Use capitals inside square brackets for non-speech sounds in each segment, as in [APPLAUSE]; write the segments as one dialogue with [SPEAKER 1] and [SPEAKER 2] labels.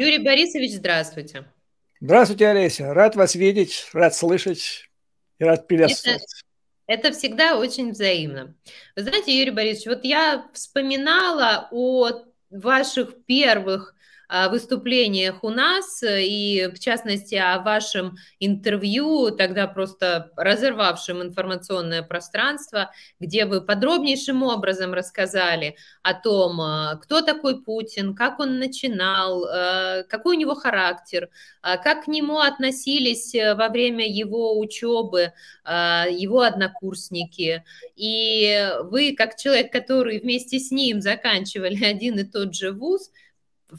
[SPEAKER 1] Юрий Борисович, здравствуйте.
[SPEAKER 2] Здравствуйте, Олеся. Рад вас видеть, рад слышать и рад приветствовать.
[SPEAKER 1] Это, это всегда очень взаимно. Вы знаете, Юрий Борисович, вот я вспоминала о ваших первых выступлениях у нас э, и, в частности, о вашем интервью, тогда просто разорвавшем информационное пространство, где вы подробнейшим образом рассказали о том, э, кто такой Путин, как он начинал, э, какой у него характер, как к нему относились во время его учебы его однокурсники. И вы, как человек, который вместе с ним заканчивали [LAUGHS] один и тот же вуз,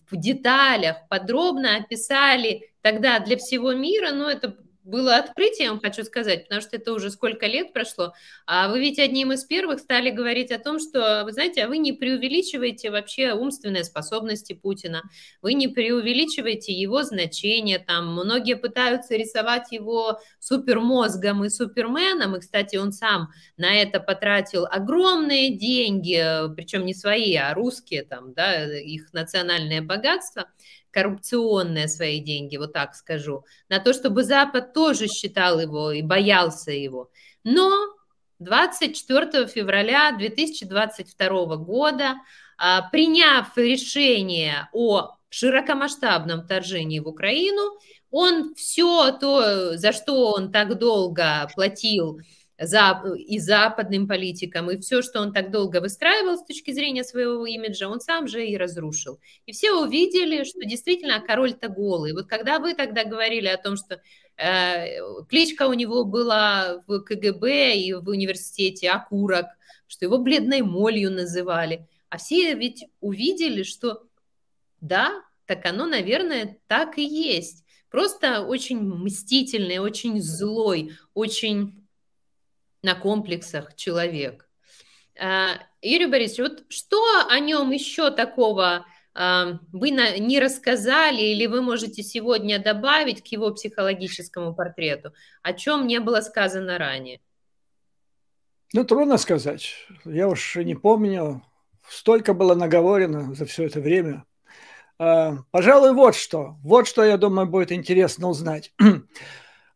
[SPEAKER 1] в деталях подробно описали тогда для всего мира, ну это было я вам хочу сказать, потому что это уже сколько лет прошло. А вы ведь одним из первых стали говорить о том, что, вы знаете, а вы не преувеличиваете вообще умственные способности Путина, вы не преувеличиваете его значение. Там многие пытаются рисовать его супермозгом и суперменом, и, кстати, он сам на это потратил огромные деньги, причем не свои, а русские, там, да, их национальное богатство – коррупционные свои деньги, вот так скажу, на то, чтобы Запад тоже считал его и боялся его. Но 24 февраля 2022 года, а, приняв решение о широкомасштабном вторжении в Украину, он все то, за что он так долго платил и западным политикам, и все, что он так долго выстраивал с точки зрения своего имиджа, он сам же и разрушил. И все увидели, что действительно король-то голый. Вот когда вы тогда говорили о том, что э, кличка у него была в КГБ и в университете Акурок, что его бледной молью называли, а все ведь увидели, что да, так оно, наверное, так и есть. Просто очень мстительный, очень злой, очень на комплексах человек. А, Юрий Борисович, вот что о нем еще такого а, вы не рассказали или вы можете сегодня добавить к его психологическому портрету, о чем не было сказано ранее?
[SPEAKER 2] Ну, трудно сказать. Я уж не помню. Столько было наговорено за все это время. А, пожалуй, вот что. Вот что, я думаю, будет интересно узнать. [CLEARS THROAT]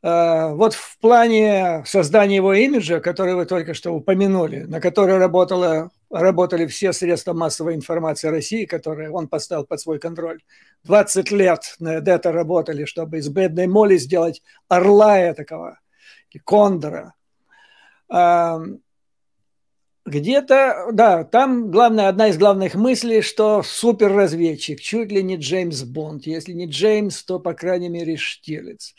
[SPEAKER 2] Э, вот в плане создания его имиджа, который вы только что упомянули, на который работала, работали все средства массовой информации России, которые он поставил под свой контроль. 20 лет на это работали, чтобы из бедной моли сделать орла такого кондора. Эм, где-то, да, там главная, одна из главных мыслей, что суперразведчик, чуть ли не Джеймс Бонд. Если не Джеймс, то, по крайней мере, Штирлиц.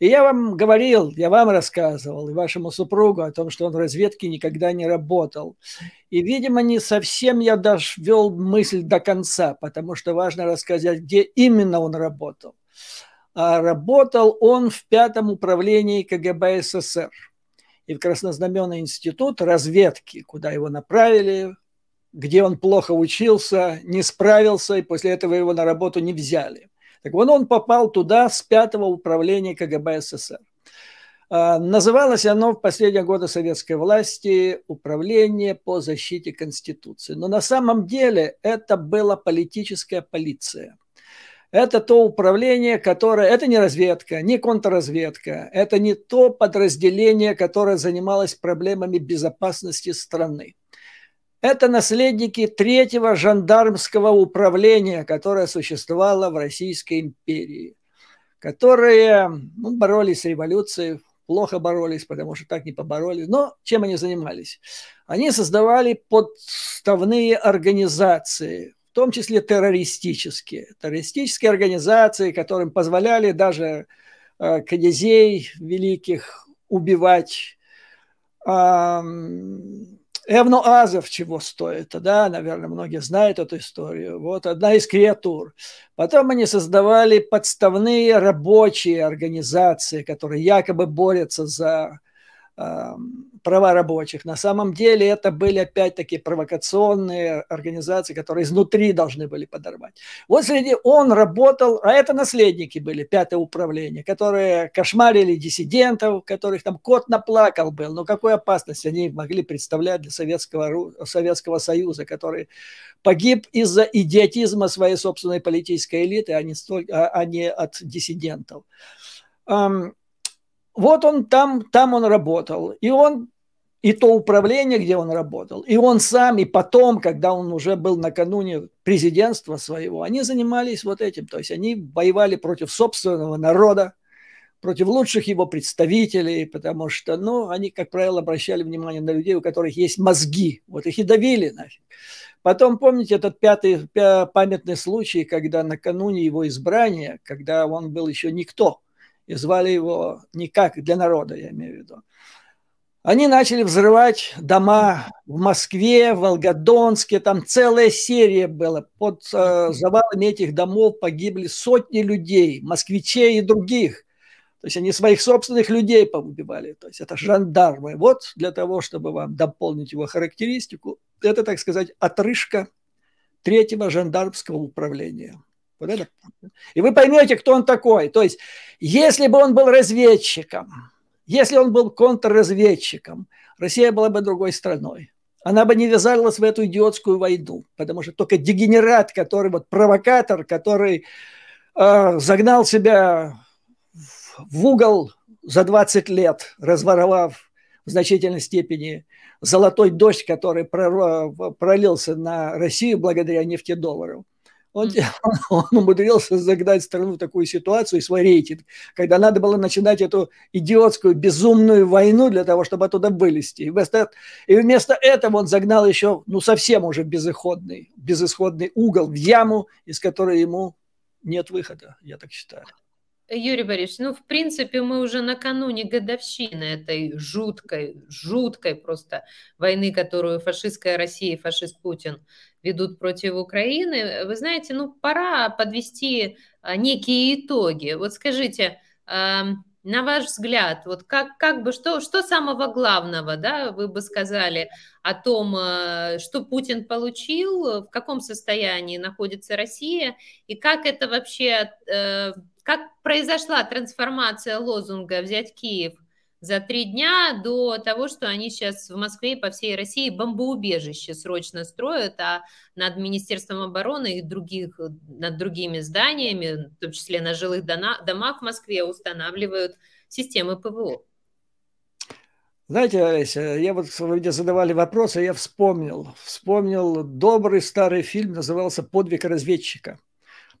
[SPEAKER 2] И я вам говорил, я вам рассказывал, и вашему супругу о том, что он в разведке никогда не работал. И, видимо, не совсем я довел мысль до конца, потому что важно рассказать, где именно он работал. А работал он в пятом управлении КГБ СССР и в Краснознаменный институт разведки, куда его направили, где он плохо учился, не справился, и после этого его на работу не взяли. Так вот он попал туда с пятого управления КГБ СССр. А, называлось оно в последние годы советской власти «Управление по защите Конституции». Но на самом деле это была политическая полиция. Это то управление, которое... Это не разведка, не контрразведка. Это не то подразделение, которое занималось проблемами безопасности страны. Это наследники третьего жандармского управления, которое существовало в Российской империи, которые ну, боролись с революцией, плохо боролись, потому что так не поборолись. Но чем они занимались? Они создавали подставные организации, в том числе террористические. Террористические организации, которым позволяли даже э, князей великих убивать, э, Эбну Азов чего стоит, да, наверное, многие знают эту историю. Вот одна из креатур. Потом они создавали подставные рабочие организации, которые якобы борются за Эм, права рабочих. На самом деле это были опять-таки провокационные организации, которые изнутри должны были подорвать. Вот среди он работал, а это наследники были, пятое управление, которые кошмарили диссидентов, которых там кот наплакал был, но какую опасность они могли представлять для Советского, Советского Союза, который погиб из-за идиотизма своей собственной политической элиты, а не, столь, а, а не от диссидентов. Эм, вот он там, там он работал, и он и то управление, где он работал, и он сам, и потом, когда он уже был накануне президентства своего, они занимались вот этим, то есть они воевали против собственного народа, против лучших его представителей, потому что, ну, они, как правило, обращали внимание на людей, у которых есть мозги, вот их и давили нафиг. Потом, помните, этот пятый памятный случай, когда накануне его избрания, когда он был еще никто – и звали его как для народа, я имею в виду. Они начали взрывать дома в Москве, в Волгодонске, там целая серия была. Под э, завалами этих домов погибли сотни людей, москвичей и других. То есть они своих собственных людей поубивали. То есть это жандармы. Вот для того, чтобы вам дополнить его характеристику, это, так сказать, отрыжка третьего жандармского управления – вот это. И вы поймете, кто он такой. То есть, если бы он был разведчиком, если он был контрразведчиком, Россия была бы другой страной. Она бы не ввязалась в эту идиотскую войну, потому что только дегенерат, который вот провокатор, который э, загнал себя в угол за 20 лет, разворовав в значительной степени золотой дождь, который пролился на Россию благодаря нефтедоллару. Он, [LAUGHS] он умудрился загнать страну в такую ситуацию и свой рейтинг, когда надо было начинать эту идиотскую, безумную войну для того, чтобы оттуда вылезти. И вместо, и вместо этого он загнал еще, ну, совсем уже безысходный, безысходный угол в яму, из которой ему нет выхода, я так считаю.
[SPEAKER 1] Юрий Борисович, ну, в принципе, мы уже накануне годовщины этой жуткой, жуткой просто войны, которую фашистская Россия и фашист Путин – ведут против Украины. Вы знаете, ну, пора подвести а, некие итоги. Вот скажите, а, на ваш взгляд, вот как, как бы, что, что самого главного, да, вы бы сказали о том, а, что Путин получил, в каком состоянии находится Россия, и как это вообще, э, как произошла трансформация лозунга «взять Киев» за три дня до того, что они сейчас в Москве и по всей России бомбоубежище срочно строят, а над Министерством обороны и других, над другими зданиями, в том числе на жилых домах в Москве, устанавливают системы ПВО.
[SPEAKER 2] Знаете, Олеся, я вот, вы мне задавали вопросы, а я вспомнил. Вспомнил добрый старый фильм, назывался «Подвиг разведчика»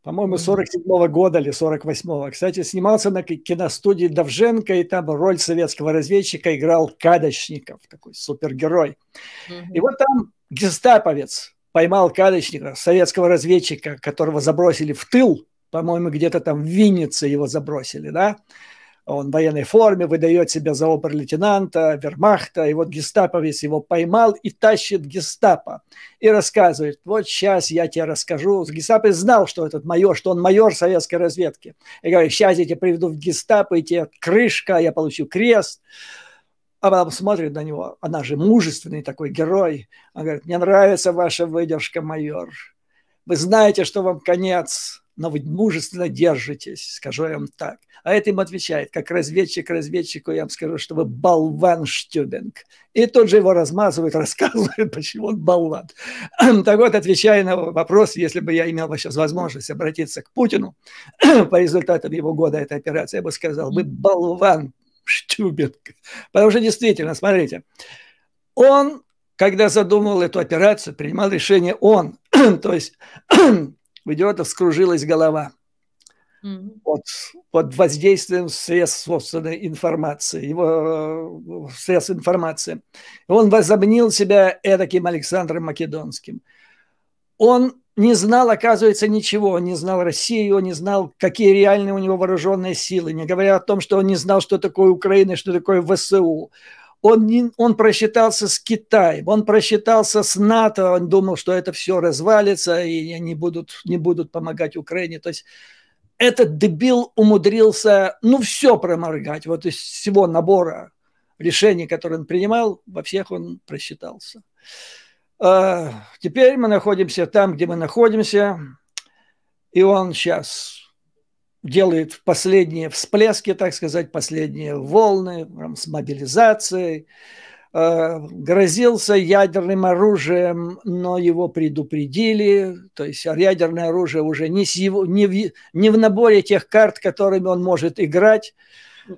[SPEAKER 2] по-моему, 47-го года или 48-го. Кстати, снимался на киностудии Довженко, и там роль советского разведчика играл Кадочников, такой супергерой. Mm-hmm. И вот там гестаповец поймал Кадочника, советского разведчика, которого забросили в тыл, по-моему, где-то там в Виннице его забросили, да, он в военной форме, выдает себя за обер-лейтенанта вермахта, и вот гестаповец его поймал и тащит гестапо. И рассказывает, вот сейчас я тебе расскажу. Гестапо знал, что этот майор, что он майор советской разведки. И говорит, сейчас я тебя приведу в гестапо, и тебе крышка, я получу крест. А потом смотрит на него, она же мужественный такой герой. Она говорит, мне нравится ваша выдержка, майор. Вы знаете, что вам конец но вы мужественно держитесь, скажу я вам так. А это им отвечает, как разведчик разведчику, я вам скажу, что вы болван Штюбинг. И тут же его размазывают, [LAUGHS] рассказывают, почему он болван. [CLEARS THROAT] Так вот, отвечая на вопрос, если бы я имел сейчас возможность обратиться к Путину [CLEARS THROAT] по результатам его года этой операции, я бы сказал, вы болван Штюбинг. Потому что действительно, смотрите, он, когда задумывал эту операцию, принимал решение он, [CLEARS THROAT] то есть у идиота скружилась голова mm-hmm. под, под воздействием средств собственной информации, его средств информации. Он возомнил себя таким Александром Македонским. Он не знал, оказывается, ничего. Он не знал России, он не знал, какие реальные у него вооруженные силы, не говоря о том, что он не знал, что такое Украина, что такое ВСУ. Он, не, он просчитался с Китаем, он просчитался с НАТО, он думал, что это все развалится и они будут, не будут помогать Украине. То есть этот дебил умудрился, ну, все проморгать. Вот из всего набора решений, которые он принимал, во всех он просчитался. А, теперь мы находимся там, где мы находимся, и он сейчас делает последние всплески, так сказать, последние волны там, с мобилизацией. Э, грозился ядерным оружием, но его предупредили. То есть ядерное оружие уже не, с его, не, в, не в наборе тех карт, которыми он может играть.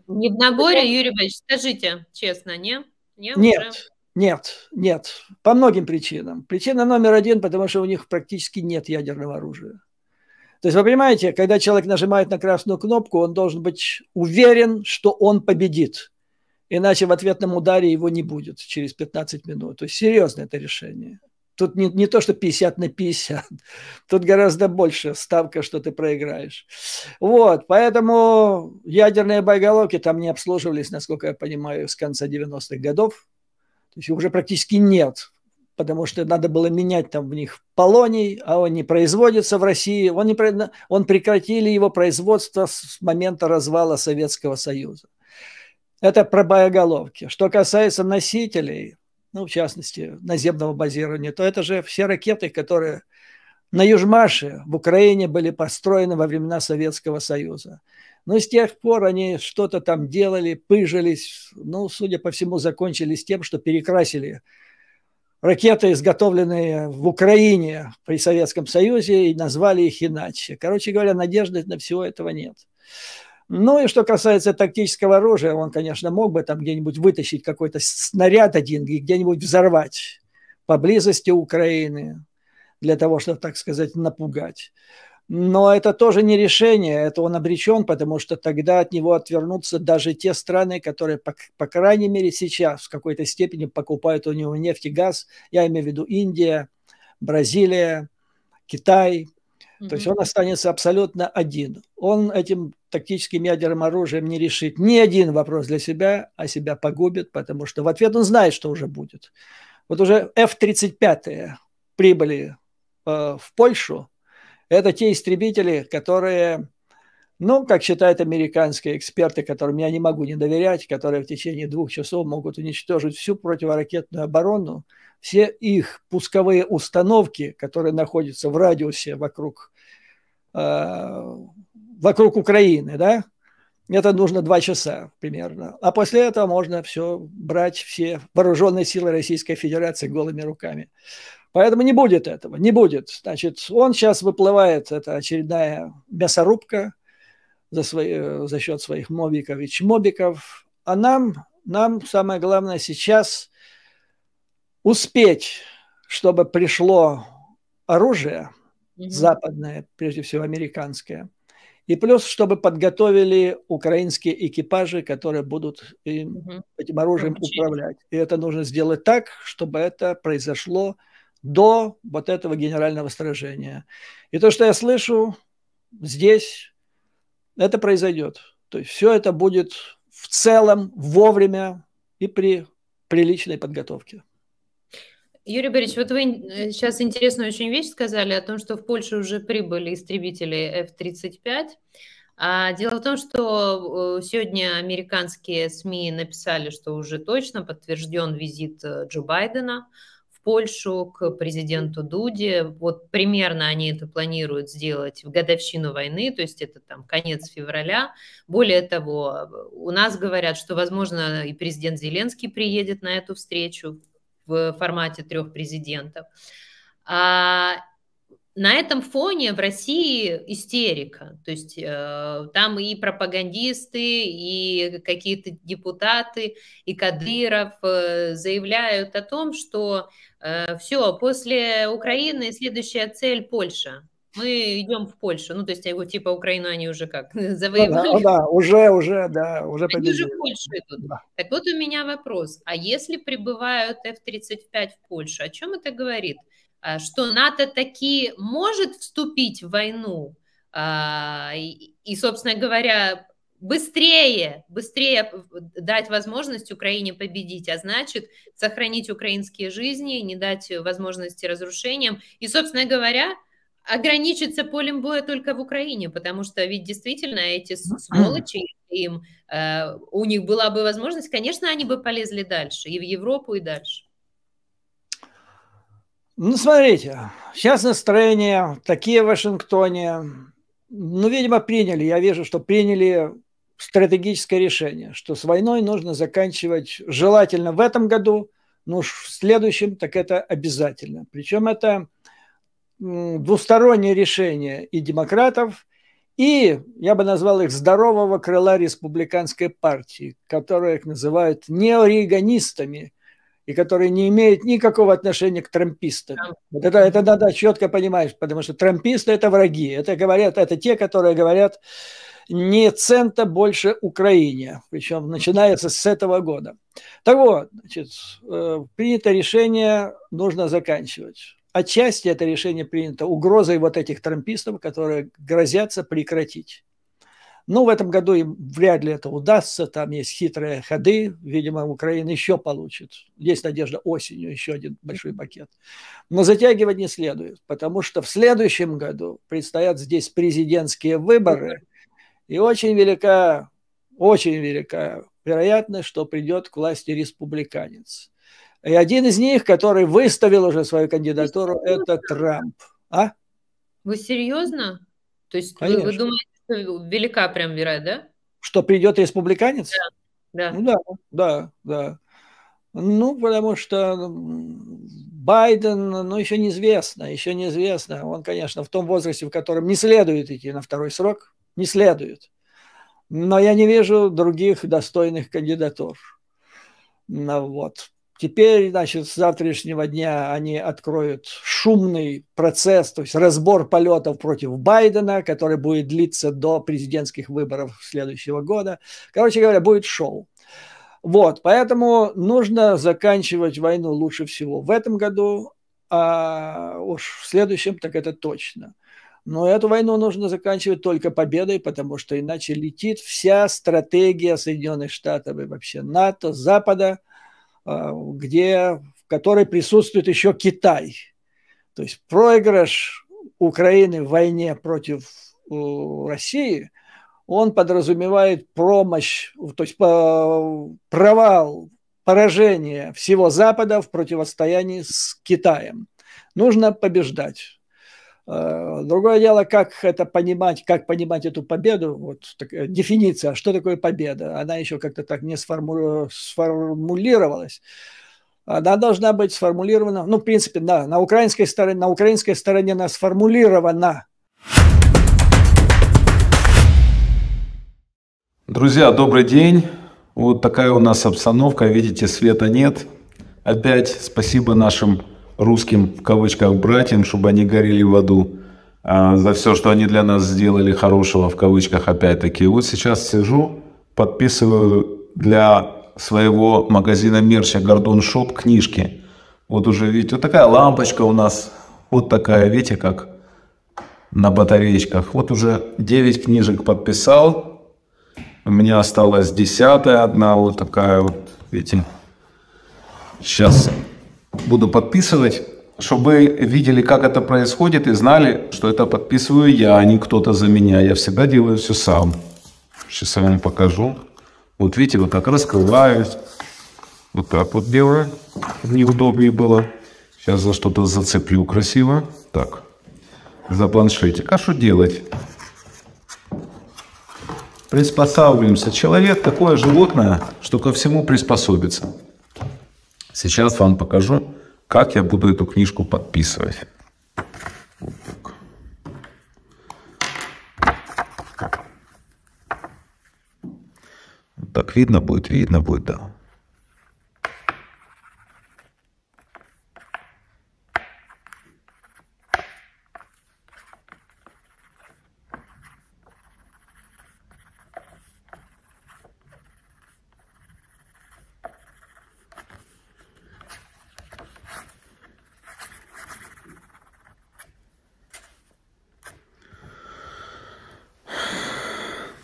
[SPEAKER 1] Не в наборе, Юрий Борисович, скажите честно, не? не уже... Нет,
[SPEAKER 2] нет, нет. По многим причинам. Причина номер один, потому что у них практически нет ядерного оружия. То есть вы понимаете, когда человек нажимает на красную кнопку, он должен быть уверен, что он победит. Иначе в ответном ударе его не будет через 15 минут. То есть серьезно это решение. Тут не, не то, что 50 на 50. [LAUGHS] Тут гораздо больше ставка, что ты проиграешь. Вот, поэтому ядерные боеголовки там не обслуживались, насколько я понимаю, с конца 90-х годов. То есть уже практически нет потому что надо было менять там в них полоний, а он не производится в России, он, не, он прекратили его производство с момента развала Советского Союза. Это про боеголовки. Что касается носителей, ну, в частности, наземного базирования, то это же все ракеты, которые на Южмаше в Украине были построены во времена Советского Союза. Но ну, с тех пор они что-то там делали, пыжились, ну, судя по всему, закончились тем, что перекрасили ракеты, изготовленные в Украине при Советском Союзе, и назвали их иначе. Короче говоря, надежды на всего этого нет. Ну и что касается тактического оружия, он, конечно, мог бы там где-нибудь вытащить какой-то снаряд один и где-нибудь взорвать поблизости Украины для того, чтобы, так сказать, напугать. Но это тоже не решение, это он обречен, потому что тогда от него отвернутся даже те страны, которые, по, по крайней мере, сейчас в какой-то степени покупают у него нефть и газ. Я имею в виду Индия, Бразилия, Китай. Mm-hmm. То есть он останется абсолютно один. Он этим тактическим ядерным оружием не решит ни один вопрос для себя, а себя погубит, потому что в ответ он знает, что уже будет. Вот уже F-35 прибыли э, в Польшу, это те истребители, которые, ну, как считают американские эксперты, которым я не могу не доверять, которые в течение двух часов могут уничтожить всю противоракетную оборону, все их пусковые установки, которые находятся в радиусе вокруг, э, вокруг Украины, да, это нужно два часа примерно. А после этого можно все брать, все вооруженные силы Российской Федерации голыми руками. Поэтому не будет этого, не будет. Значит, он сейчас выплывает, это очередная мясорубка за, свои, э, за счет своих мобиков и чмобиков. А нам, нам самое главное сейчас успеть, чтобы пришло оружие mm-hmm. западное, прежде всего американское, и плюс, чтобы подготовили украинские экипажи, которые будут им, угу. этим оружием Помочить. управлять. И это нужно сделать так, чтобы это произошло до вот этого генерального сражения. И то, что я слышу здесь, это произойдет. То есть все это будет в целом вовремя и при приличной подготовке.
[SPEAKER 1] Юрий Борисович, вот вы э, сейчас интересную очень вещь сказали о том, что в Польше уже прибыли истребители F-35. А дело в том, что э, сегодня американские СМИ написали, что уже точно подтвержден визит э, Джо Байдена Польшу к президенту Дуде. Вот примерно они это планируют сделать в годовщину войны, то есть это там конец февраля. Более того, у нас говорят, что, возможно, и президент Зеленский приедет на эту встречу в формате трех президентов. А на этом фоне в России истерика. То есть э, там и пропагандисты, и какие-то депутаты, и Кадыров э, заявляют о том, что Э, Все, после Украины следующая цель Польша. Мы идем в Польшу. Ну, то есть, его э, типа Украину они уже как [LAUGHS] завоевали. Ну, да, ну,
[SPEAKER 2] да, уже, уже, да, уже победили. Они же в
[SPEAKER 1] Польшу идут. Да. Так вот у меня вопрос. А если прибывают F-35 в Польшу, о чем это говорит? А что НАТО таки может вступить в войну? А, и, собственно говоря, быстрее, быстрее дать возможность Украине победить, а значит сохранить украинские жизни, не дать возможности разрушениям. И, собственно говоря, ограничиться полем боя только в Украине, потому что ведь действительно эти сволочи, им, э, у них была бы возможность, конечно, они бы полезли дальше, и в Европу, и дальше.
[SPEAKER 2] Ну, смотрите, сейчас настроение такие в Вашингтоне, ну, видимо, приняли. Я вижу, что приняли стратегическое решение, что с войной нужно заканчивать желательно в этом году, но уж в следующем так это обязательно. Причем это двустороннее решение и демократов, и, я бы назвал их, здорового крыла республиканской партии, которых называют неорегонистами и которые не имеют никакого отношения к трампистам. Вот это, это надо четко понимать, потому что трамписты – это враги. Это говорят, это те, которые говорят, ни цента больше Украине, причем начинается с этого года. Так вот, значит, э, принято решение, нужно заканчивать. Отчасти это решение принято угрозой вот этих трампистов, которые грозятся прекратить. Ну, в этом году им вряд ли это удастся, там есть хитрые ходы, видимо, Украина еще получит. Есть надежда осенью еще один большой пакет. Но затягивать не следует, потому что в следующем году предстоят здесь президентские выборы, и очень велика, очень велика вероятность, что придет к власти республиканец. И один из них, который выставил уже свою кандидатуру, это Трамп. А?
[SPEAKER 1] Вы серьезно? То есть вы, вы думаете, что велика прям вероятность? да?
[SPEAKER 2] Что придет республиканец? Да. да. Ну да, да, да. Ну, потому что ну, Байден, ну, еще неизвестно, еще неизвестно. Он, конечно, в том возрасте, в котором не следует идти на второй срок не следует. Но я не вижу других достойных кандидатур. Ну, вот. Теперь, значит, с завтрашнего дня они откроют шумный процесс, то есть разбор полетов против Байдена, который будет длиться до президентских выборов следующего года. Короче говоря, будет шоу. Вот, поэтому нужно заканчивать войну лучше всего в этом году, а уж в следующем так это точно. Но эту войну нужно заканчивать только победой, потому что иначе летит вся стратегия Соединенных Штатов и вообще НАТО, Запада, а, где, в которой присутствует еще Китай. То есть проигрыш Украины в войне против России, он подразумевает промощь, то есть провал, поражение всего Запада в противостоянии с Китаем. Нужно побеждать. Э, другое дело, как это понимать, как понимать эту победу, вот так, э, дефиниция, что такое победа, она еще как-то так не сформу... сформулировалась. Она должна быть сформулирована, ну, в принципе, да, на украинской стороне, на украинской стороне она сформулирована.
[SPEAKER 3] Друзья, добрый день. Вот такая у нас обстановка, видите, света нет. Опять спасибо нашим русским, в кавычках, братьям, чтобы они горели в аду а, за все, что они для нас сделали хорошего, в кавычках, опять-таки. Вот сейчас сижу, подписываю для своего магазина мерча «Гордон Шоп» книжки. Вот уже, видите, вот такая лампочка у нас, вот такая, видите, как на батареечках. Вот уже 9 книжек подписал, у меня осталась десятая одна, вот такая вот, видите. Сейчас буду подписывать, чтобы видели, как это происходит, и знали, что это подписываю я, а не кто-то за меня. Я всегда делаю все сам. Сейчас я вам покажу. Вот видите, вот так раскрываюсь. Вот так вот делаю. Неудобнее было. Сейчас за что-то зацеплю красиво. Так. За планшетик. А что делать? Приспосабливаемся. Человек такое животное, что ко всему приспособится. Сейчас вам покажу, как я буду эту книжку подписывать. так видно будет, видно будет, да.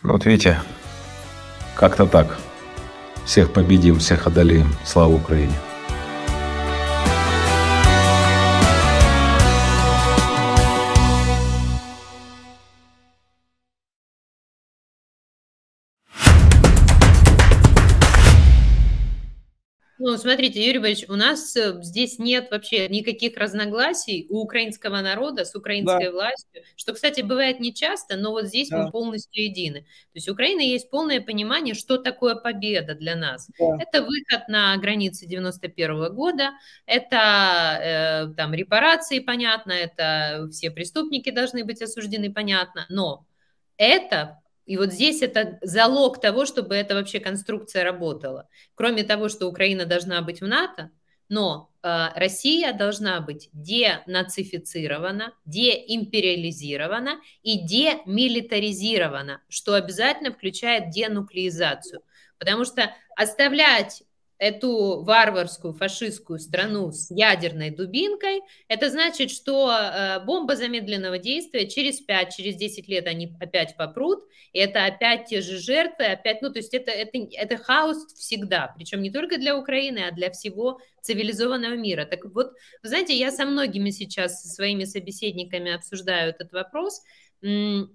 [SPEAKER 3] Вот видите, как-то так. Всех победим, всех одолеем. Слава Украине!
[SPEAKER 1] Ну, смотрите, Юрий Борисович, у нас э, здесь нет вообще никаких разногласий у украинского народа с украинской да. властью, что, кстати, бывает нечасто, но вот здесь да. мы полностью едины. То есть у Украины есть полное понимание, что такое победа для нас. Да. Это выход на границы 91 года, это э, там репарации, понятно, это все преступники должны быть осуждены, понятно, но это и вот здесь это залог того, чтобы эта вообще конструкция работала. Кроме того, что Украина должна быть в НАТО, но э, Россия должна быть денацифицирована, деимпериализирована и демилитаризирована, что обязательно включает денуклеизацию. Потому что оставлять эту варварскую фашистскую страну с ядерной дубинкой, это значит, что э, бомба замедленного действия через 5, через 10 лет они опять попрут, и это опять те же жертвы, опять, ну, то есть это, это, это хаос всегда, причем не только для Украины, а для всего цивилизованного мира. Так вот, вы знаете, я со многими сейчас, со своими собеседниками обсуждаю этот вопрос. М -м,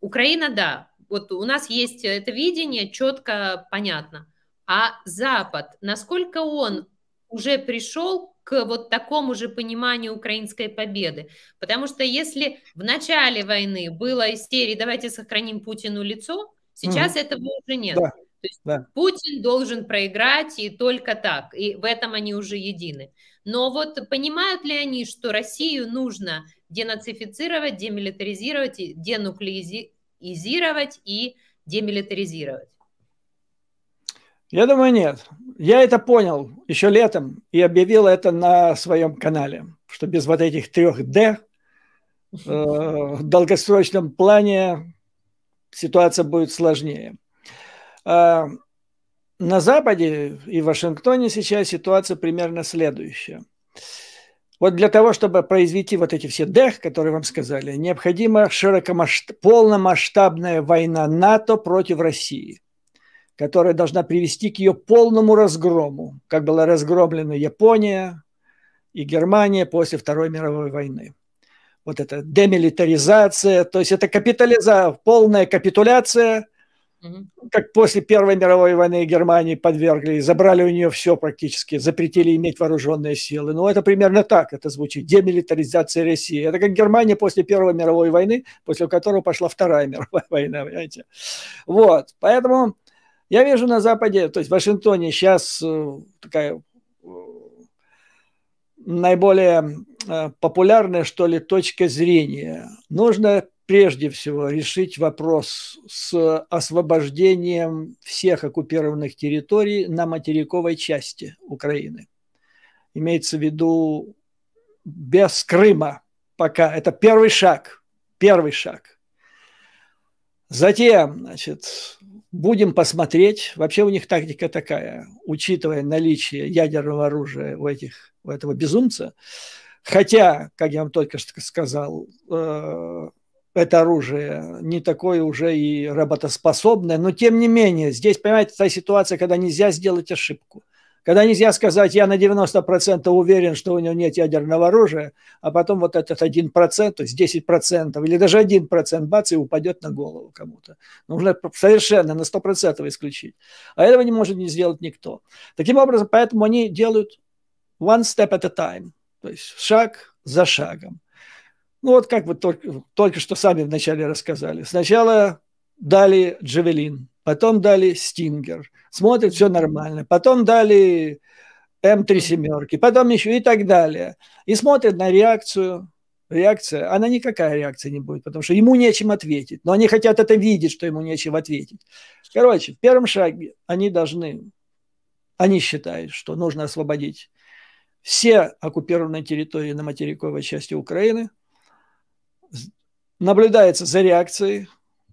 [SPEAKER 1] Украина, да, вот у нас есть это видение, четко, понятно – а Запад, насколько он уже пришел к вот такому же пониманию украинской победы. Потому что если в начале войны было истерии «давайте сохраним Путину лицо», сейчас mm этого уже нет. Да. То есть да. Путин должен проиграть и только так, и в этом они уже едины. Но вот понимают ли они, что Россию нужно денацифицировать, демилитаризировать, денуклеизировать и демилитаризировать?
[SPEAKER 2] Я думаю, нет. Я это понял еще летом и объявил это на своем канале, что без вот этих трех «Д» э, в долгосрочном плане ситуация будет сложнее. Э, на Западе и в Вашингтоне сейчас ситуация примерно следующая. Вот для того, чтобы произвести вот эти все Д, которые вам сказали, необходима широкомасштабная, полномасштабная война НАТО против России – которая должна привести к ее полному разгрому, как была разгромлена Япония и Германия после Второй мировой войны. Вот это демилитаризация, то есть это капитализация, полная капитуляция, как после Первой мировой войны Германии подвергли, забрали у нее все практически, запретили иметь вооруженные силы. Ну, это примерно так это звучит, демилитаризация России. Это как Германия после Первой мировой войны, после которой пошла Вторая мировая [LAUGHS] война, понимаете? Вот, поэтому я вижу на Западе, то есть в Вашингтоне сейчас э, такая э, наиболее э, популярная, что ли, точка зрения. Нужно прежде всего решить вопрос с освобождением всех оккупированных территорий на материковой части Украины. Имеется в виду без Крыма пока. Это первый шаг. Первый шаг. Затем, значит, Будем посмотреть. Вообще у них тактика такая, учитывая наличие ядерного оружия у, этих, у этого безумца. Хотя, как я вам только что сказал, э, это оружие не такое уже и работоспособное, но тем не менее, здесь, понимаете, та ситуация, когда нельзя сделать ошибку. Когда нельзя сказать, я на 90% уверен, что у него нет ядерного оружия, а потом вот этот 1%, то есть 10%, или даже 1% бац, и упадет на голову кому-то. Нужно совершенно на 100% исключить. А этого не может не сделать никто. Таким образом, поэтому они делают one step at a time, то есть шаг за шагом. Ну вот как вы только, только что сами вначале рассказали. Сначала дали джавелин, потом дали Стингер, смотрит, все нормально, потом дали М3 семерки, потом еще и так далее. И смотрит на реакцию, реакция, она никакая реакция не будет, потому что ему нечем ответить. Но они хотят это видеть, что ему нечем ответить. Короче, в первом шаге они должны, они считают, что нужно освободить все оккупированные территории на материковой части Украины. Наблюдается за реакцией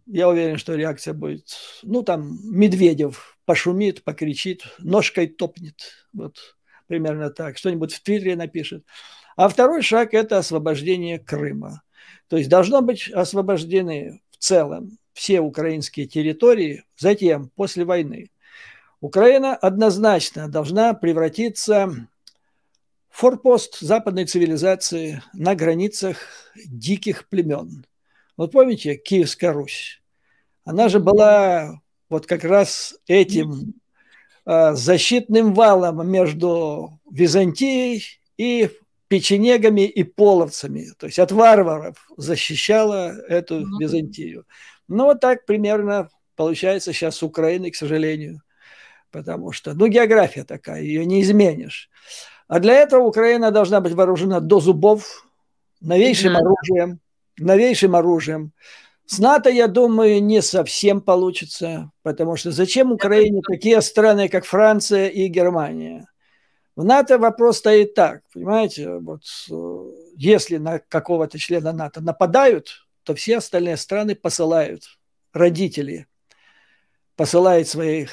[SPEAKER 2] я уверен, что реакция будет, ну, там, Медведев пошумит, покричит, ножкой топнет, вот, примерно так, что-нибудь в Твиттере напишет. А второй шаг – это освобождение Крыма. То есть должно быть освобождены в целом все украинские территории, затем, после войны. Украина однозначно должна превратиться форпост западной цивилизации на границах диких племен – вот помните Киевская Русь? Она же была вот как раз этим э, защитным валом между Византией и печенегами и половцами, то есть от варваров защищала эту Византию. Ну вот так примерно получается сейчас Украина, к сожалению, потому что, ну, география такая, ее не изменишь. А для этого Украина должна быть вооружена до зубов, новейшим оружием, новейшим оружием. С НАТО, я думаю, не совсем получится, потому что зачем Украине такие страны, как Франция и Германия? В НАТО вопрос стоит так, понимаете, вот э, если на какого-то члена НАТО нападают, то все остальные страны посылают, родители посылают своих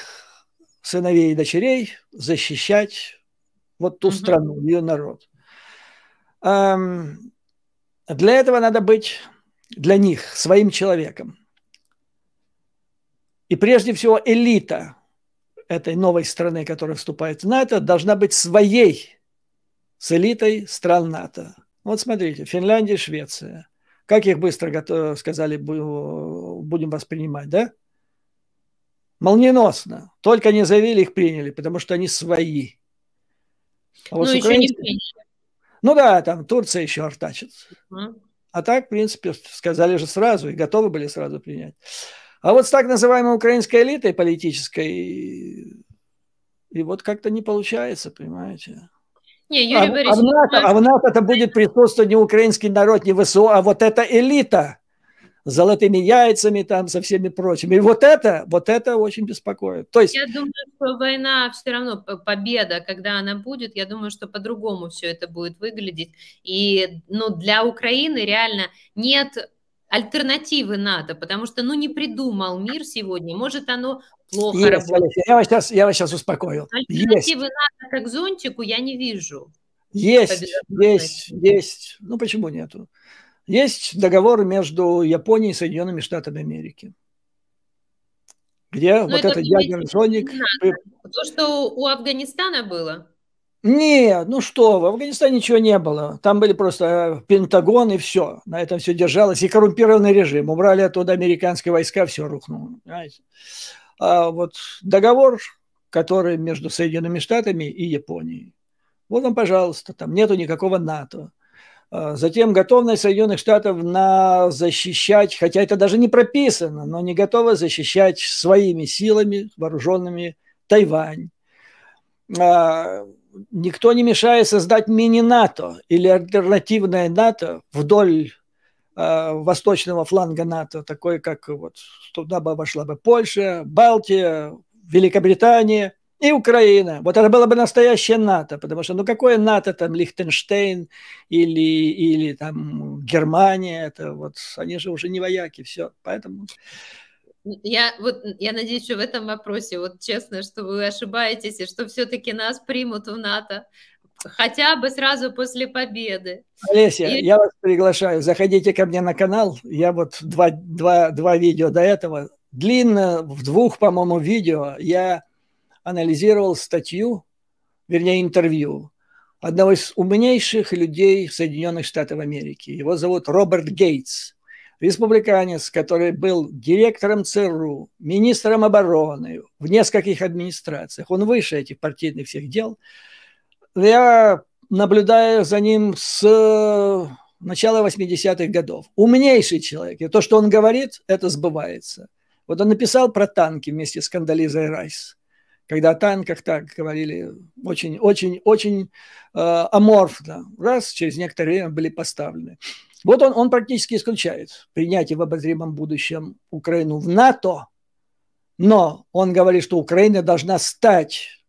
[SPEAKER 2] сыновей и дочерей защищать вот ту mm-hmm. страну, ее народ. Для этого надо быть для них своим человеком. И прежде всего элита этой новой страны, которая вступает в НАТО, должна быть своей с элитой стран НАТО. Вот смотрите, Финляндия, Швеция. Как их быстро готов, сказали, будем воспринимать, да? Молниеносно. Только не заявили, их приняли, потому что они свои. А вот ну, еще не приняли. Ну да, там Турция еще артачит. А так, в принципе, сказали же сразу и готовы были сразу принять. А вот с так называемой украинской элитой политической, и, и вот как-то не получается, понимаете.
[SPEAKER 1] Не, Юрий а, Борисович, а в а
[SPEAKER 2] нато это будет присутствовать не украинский народ, не ВСУ, а вот эта элита с золотыми яйцами, там, со всеми прочими. И вот это, вот это очень беспокоит. То
[SPEAKER 1] есть... Я думаю, что война все равно, победа, когда она будет, я думаю, что по-другому все это будет выглядеть. И, ну, для Украины реально нет альтернативы НАТО, потому что, ну, не придумал мир сегодня, может, оно плохо есть, работает.
[SPEAKER 2] Я вас сейчас, я вас сейчас успокоил. Альтернативы
[SPEAKER 1] есть. НАТО как зонтику я не вижу.
[SPEAKER 2] Есть, есть, есть. Ну, почему нету? Есть договор между Японией и Соединенными Штатами Америки где Но ну, вот этот ядерный зоник...
[SPEAKER 1] То, что у Афганистана было?
[SPEAKER 2] Нет, ну что, в Афганистане ничего не было. Там были просто э, Пентагон и все. На этом все держалось. И коррумпированный режим. Убрали оттуда американские войска, все рухнуло. Понимаете? А вот договор, который между Соединенными Штатами и Японией. Вот вам, пожалуйста, там нету никакого НАТО. А, затем готовность Соединенных Штатов на защищать, хотя это даже не прописано, но не готовы защищать своими силами вооруженными Тайвань. А, никто не мешает создать мини-НАТО или альтернативное НАТО вдоль а, восточного фланга НАТО, такое как вот туда бы вошла бы Польша, Балтия, Великобритания – и Украина. Вот это было бы настоящее НАТО, потому что, ну, какое НАТО там Лихтенштейн или, или там Германия, это вот, они же уже не вояки, все, поэтому...
[SPEAKER 1] Я, вот, я надеюсь, что в этом вопросе, вот честно, что вы ошибаетесь, и что все-таки нас примут в НАТО, хотя бы сразу после победы. Олеся, и... я
[SPEAKER 2] вас приглашаю, заходите ко мне на канал, я вот два, два, два видео до этого, длинно, в двух, по-моему, видео я анализировал статью, вернее, интервью одного из умнейших людей Соединенных Штатов Америки. Его зовут Роберт Гейтс, республиканец, который был директором ЦРУ, министром обороны в нескольких администрациях. Он выше этих партийных всех дел. Я наблюдаю за ним с э, начала 80-х годов. Умнейший человек. И то, что он говорит, это сбывается. Вот он написал про танки вместе с Кандализой Райс когда о танках так говорили, очень-очень-очень э, аморфно, раз, через некоторое время были поставлены. Вот он, он практически исключает принятие в обозримом будущем Украину в НАТО, но он говорит, что Украина должна стать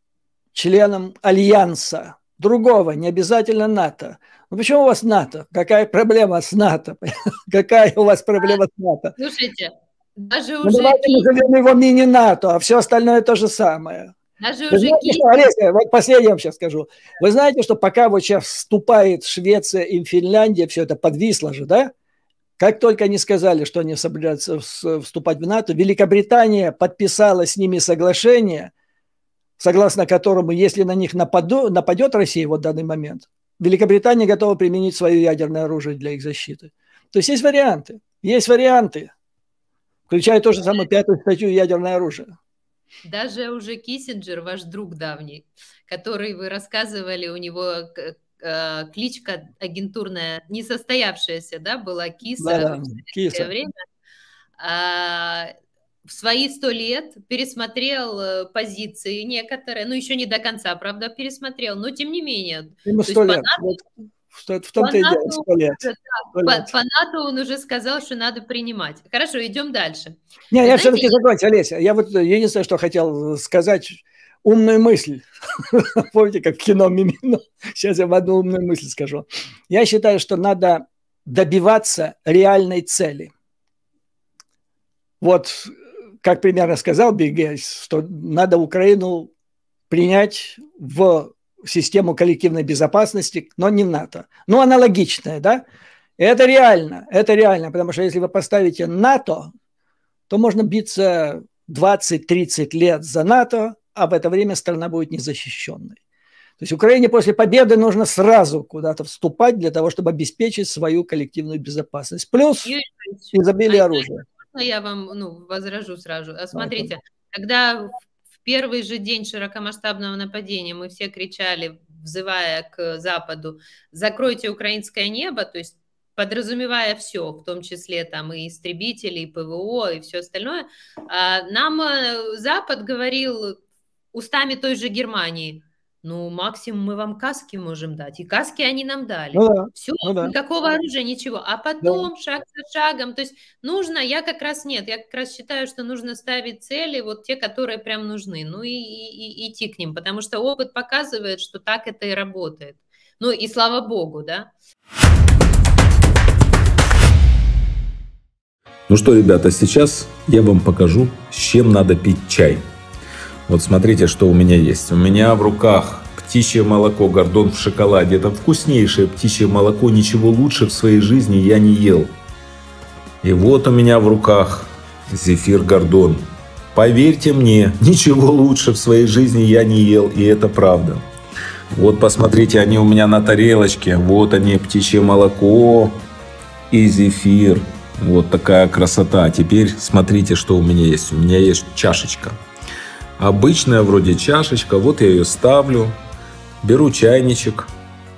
[SPEAKER 2] членом альянса другого, не обязательно НАТО. Ну почему у вас НАТО? Какая проблема с НАТО? [LAUGHS] Какая у вас проблема с НАТО?
[SPEAKER 1] Слушайте, даже ну, уже... давайте назовем
[SPEAKER 2] его мини-НАТО, а все остальное то же самое.
[SPEAKER 1] Даже уже знаете, Олеся,
[SPEAKER 2] вот последнее вам сейчас скажу. Вы знаете, что пока вот сейчас вступает Швеция и Финляндия, все это подвисло же, да? Как только они сказали, что они собираются вступать в НАТО, Великобритания подписала с ними соглашение, согласно которому, если на них нападу, нападет Россия вот в данный момент, Великобритания готова применить свое ядерное оружие для их защиты. То есть есть варианты. Есть варианты включая то же самое э, пятую статью ядерное оружие.
[SPEAKER 1] Даже уже Киссинджер, ваш друг давний, который вы рассказывали, у него э, кличка агентурная, несостоявшаяся, да, была Киса да, в Киса. время, а, в свои сто лет пересмотрел э, позиции некоторые, ну, еще не до конца, правда, пересмотрел, но тем не менее. Ему сто лет. Понад...
[SPEAKER 2] Что в том-то и дело,
[SPEAKER 1] Да, Фанату он уже сказал, что надо принимать. Хорошо, идем дальше.
[SPEAKER 2] Не, я знаете, все-таки согласен, Олеся. Я вот единственное, что хотел сказать, умную мысль. [LAUGHS] Помните, как в кино Мимино? Сейчас я вам одну умную мысль скажу. Я считаю, что надо добиваться реальной цели. Вот, как примерно сказал Билл что надо Украину принять в систему коллективной безопасности, но не в НАТО. Ну, аналогичная, да? Это реально, это реально, потому что если вы поставите НАТО, то можно биться 20-30 лет за НАТО, а в это время страна будет незащищенной. То есть Украине после победы нужно сразу куда-то вступать для того, чтобы обеспечить свою коллективную безопасность. Плюс изобилие а оружия.
[SPEAKER 1] я вам ну, возражу сразу? Смотрите, когда в первый же день широкомасштабного нападения мы все кричали, взывая к Западу, закройте украинское небо, то есть подразумевая все, в том числе там и истребители, и ПВО, и все остальное, а нам э, Запад говорил устами той же Германии – ну, максимум мы вам каски можем дать. И каски они нам дали. Ну, да. Все, ну, да. никакого оружия, ничего. А потом да. шаг за шагом. То есть нужно, я как раз нет, я как раз считаю, что нужно ставить цели, вот те, которые прям нужны, ну и, и, и идти к ним, потому что опыт показывает, что так это и работает. Ну и слава богу, да.
[SPEAKER 3] Ну что, ребята, сейчас я вам покажу, с чем надо пить чай. Вот смотрите, что у меня есть. У меня в руках птичье молоко, гордон в шоколаде. Это вкуснейшее птичье молоко. Ничего лучше в своей жизни я не ел. И вот у меня в руках зефир гордон. Поверьте мне, [LAUGHS] ничего лучше в своей жизни я не ел, и это правда. Вот посмотрите, они у меня на тарелочке. Вот они, птичье молоко и зефир. Вот такая красота. Теперь смотрите, что у меня есть. У меня есть чашечка. Обычная вроде чашечка, вот я ее ставлю, беру чайничек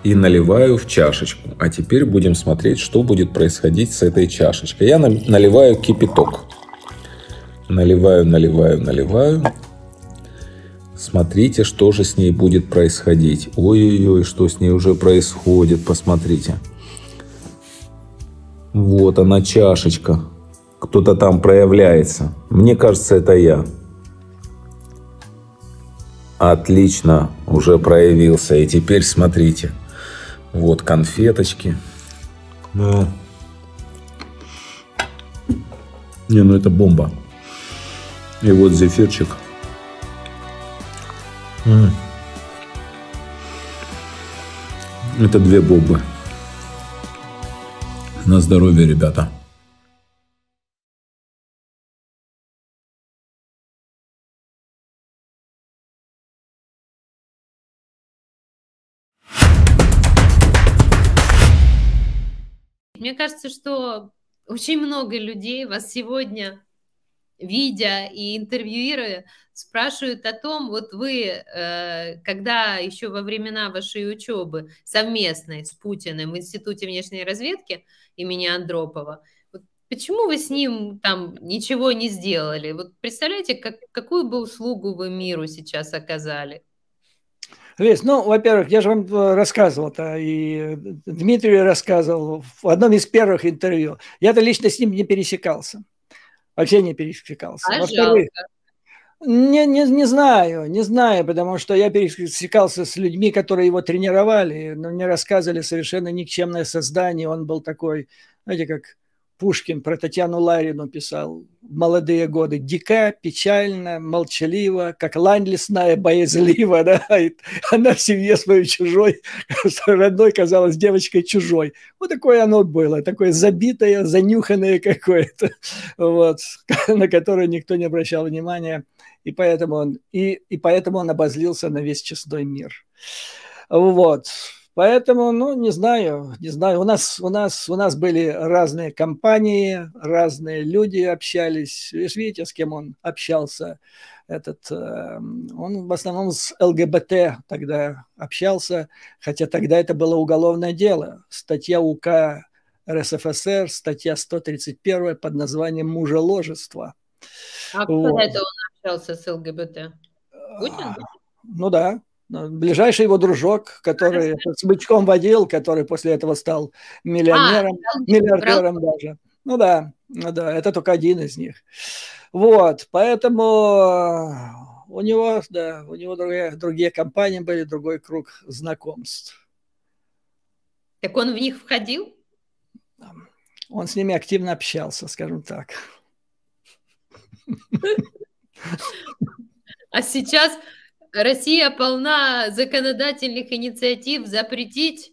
[SPEAKER 3] и наливаю в чашечку. А теперь будем смотреть, что будет происходить с этой чашечкой. Я наливаю кипяток. Наливаю, наливаю, наливаю. Смотрите, что же с ней будет происходить. Ой-ой-ой, что с ней уже происходит, посмотрите. Вот она, чашечка. Кто-то там проявляется. Мне кажется, это я отлично уже проявился. И теперь смотрите. Вот конфеточки. Да. Не, ну это бомба. И вот зефирчик. Это две бобы На здоровье, ребята.
[SPEAKER 1] кажется, что очень много людей вас сегодня, видя и интервьюируя, спрашивают о том, вот вы, э, когда еще во времена вашей учебы совместной с Путиным в Институте внешней разведки имени Андропова, Почему вы с ним там ничего не сделали? Вот представляете, как, какую бы услугу вы миру сейчас оказали?
[SPEAKER 2] Лиз, ну, во-первых, я же вам э, рассказывал-то, и э, Дмитрию рассказывал в одном из первых интервью. Я-то лично с ним не пересекался. Вообще не пересекался. А Во-вторых, не, не, не знаю, не знаю, потому что я пересекался с людьми, которые его тренировали, но мне рассказывали совершенно никчемное создание. Он был такой, знаете, как Пушкин про Татьяну Ларину писал молодые годы, дика, печально, молчаливо, как лань лесная, боязливо, [LAUGHS] да, она в семье своей чужой, [LAUGHS] родной казалась девочкой чужой. Вот такое оно было, такое забитое, занюханное какое-то, [LAUGHS] вот, на которое никто не обращал внимания, и поэтому он, и, и поэтому он обозлился на весь честной мир. Вот. Поэтому, ну, не знаю, не знаю. У нас, у нас, у нас были разные компании, разные люди общались. Вы же видите, с кем он общался. Этот, э, он в основном с ЛГБТ тогда общался, хотя тогда это было уголовное дело. Статья УК РСФСР, статья 131 под названием «Мужеложество».
[SPEAKER 1] А кто вот. это он общался с ЛГБт? Путин? А,
[SPEAKER 2] ну да, ну, ближайший его дружок, который с бычком водил, который после этого стал миллионером, а, миллиардером даже. Ну да, ну да, это только один из них. Вот, поэтому э, у него, да, у него другие, другие компании были, другой круг знакомств.
[SPEAKER 1] Так он в них входил?
[SPEAKER 2] Он с ними активно общался, скажем так.
[SPEAKER 1] [LAUGHS] А сейчас Россия полна законодательных инициатив запретить